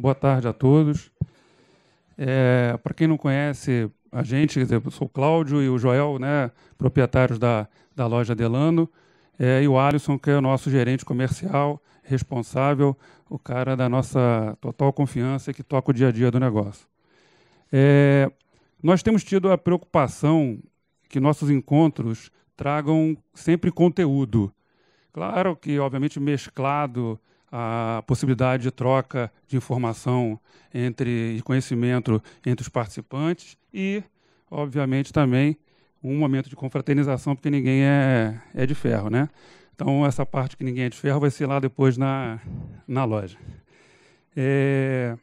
Boa tarde a todos. É, Para quem não conhece a gente, quer dizer, eu sou o Cláudio e o Joel, né, proprietários da, da loja Delano, é, e o Alisson, que é o nosso gerente comercial, responsável, o cara da nossa total confiança que toca o dia a dia do negócio. É, nós temos tido a preocupação que nossos encontros tragam sempre conteúdo. Claro que, obviamente, mesclado a possibilidade de troca de informação entre e conhecimento entre os participantes e, obviamente, também um momento de confraternização, porque ninguém é, é de ferro, né? Então, essa parte que ninguém é de ferro vai ser lá depois na, na loja. É,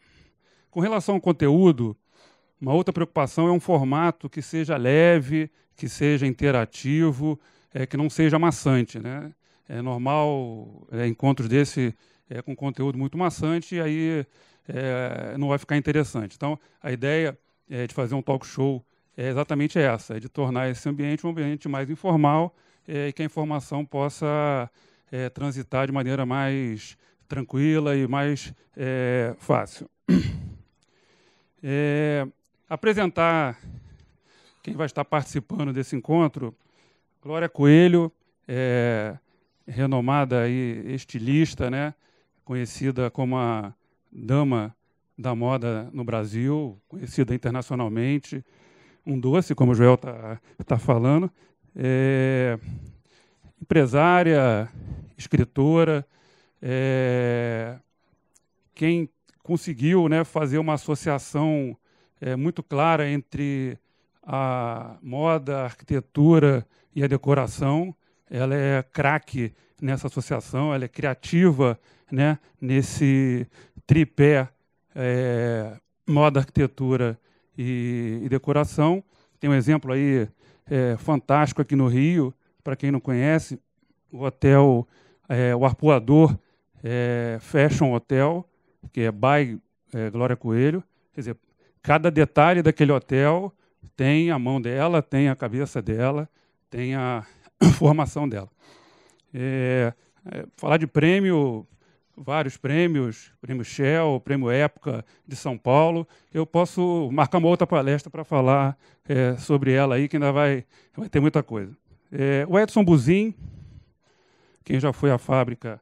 com relação ao conteúdo, uma outra preocupação é um formato que seja leve, que seja interativo, é, que não seja maçante. Né? É normal é, encontros desse é, com conteúdo muito maçante e aí é, não vai ficar interessante. Então, a ideia é, de fazer um talk show é exatamente essa, é de tornar esse ambiente um ambiente mais informal é, e que a informação possa é, transitar de maneira mais tranquila e mais fácil. apresentar quem vai estar participando desse encontro, Glória Coelho, é, renomada aí, estilista, né? conhecida como a dama da moda no Brasil, conhecida internacionalmente, um doce, como o Joel está tá falando, é, empresária, escritora, é, quem conseguiu né, fazer uma associação é, muito clara entre a moda, a arquitetura e a decoração ela é craque nessa associação, ela é criativa né, nesse tripé é, moda, arquitetura e, e, decoração. Tem um exemplo aí é, fantástico aqui no Rio, para quem não conhece, o hotel, é, o Arpoador é, Fashion Hotel, que é by é, Glória Coelho. Quer dizer, cada detalhe daquele hotel tem a mão dela, tem a cabeça dela, tem a, formação dela. É, é, falar de prêmio, vários prêmios, prêmio Shell, prêmio Época de São Paulo, eu posso marcar uma outra palestra para falar é, sobre ela aí, que ainda vai, vai ter muita coisa. É, o Edson Buzin, quem já foi à fábrica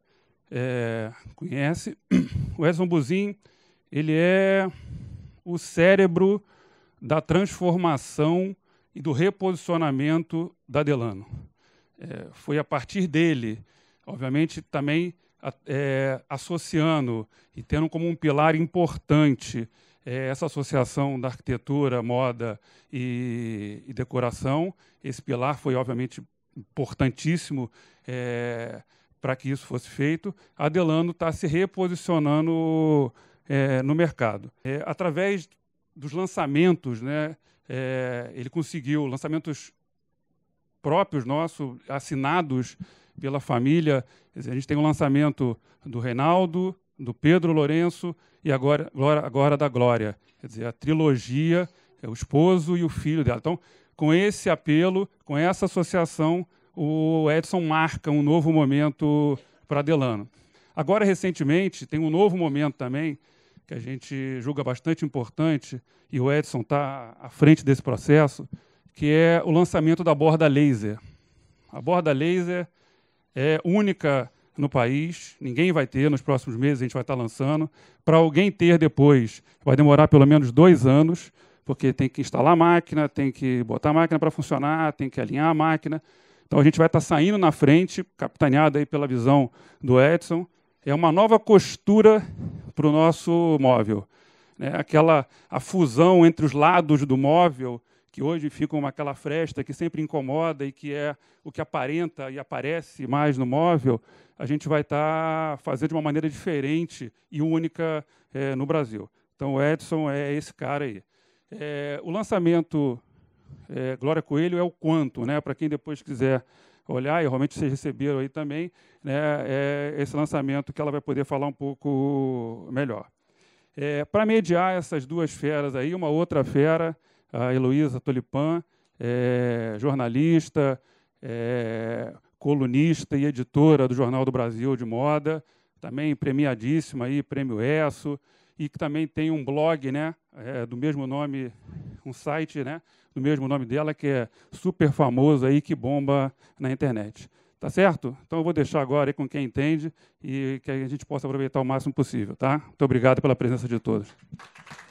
é, conhece, o Edson Buzin, ele é o cérebro da transformação e do reposicionamento da Delano. É, foi a partir dele, obviamente também é, associando e tendo como um pilar importante é, essa associação da arquitetura, moda e, e, decoração. Esse pilar foi, obviamente, importantíssimo é, para que isso fosse feito. Adelano está se reposicionando é, no mercado. É, através dos lançamentos, né, ele conseguiu lançamentos próprios nossos, assinados pela família. A gente tem o um lançamento do Reinaldo, do Pedro Lourenço e agora, agora da Glória. Quer dizer, a trilogia, é o esposo e o filho dela. Então, com esse apelo, com essa associação, o Edson marca um novo momento para Delano. Agora, recentemente, tem um novo momento também, que a gente julga bastante importante, e o Edson está à frente desse processo, que é o lançamento da borda laser. A borda laser é única no país, ninguém vai ter nos próximos meses, a gente vai estar lançando. Para alguém ter depois, vai demorar pelo menos dois anos, porque tem que instalar a máquina, tem que botar a máquina para funcionar, tem que alinhar a máquina. Então a gente vai estar saindo na frente, capitaneado aí pela visão do Edson. É uma nova costura para o nosso móvel. É aquela a fusão entre os lados do móvel que hoje ficam aquela fresta que sempre incomoda e que é o que aparenta e aparece mais no móvel, a gente vai estar tá fazendo de uma maneira diferente e única é, no Brasil. Então o Edson é esse cara aí. É, o lançamento é, Glória Coelho é o quanto, né? Para quem depois quiser olhar, e realmente vocês receberam aí também, né, é esse lançamento que ela vai poder falar um pouco melhor. É, Para mediar essas duas feras aí, uma outra fera a Heloísa Tolipan, é, jornalista, é, colunista e editora do Jornal do Brasil de Moda, também premiadíssima aí, prêmio ESSO, e que também tem um blog, né, é, do mesmo nome, um site, né, do mesmo nome dela, que é super famoso aí, que bomba na internet. Tá certo? Então eu vou deixar agora aí com quem entende e que a gente possa aproveitar o máximo possível, tá? Muito obrigado pela presença de todos.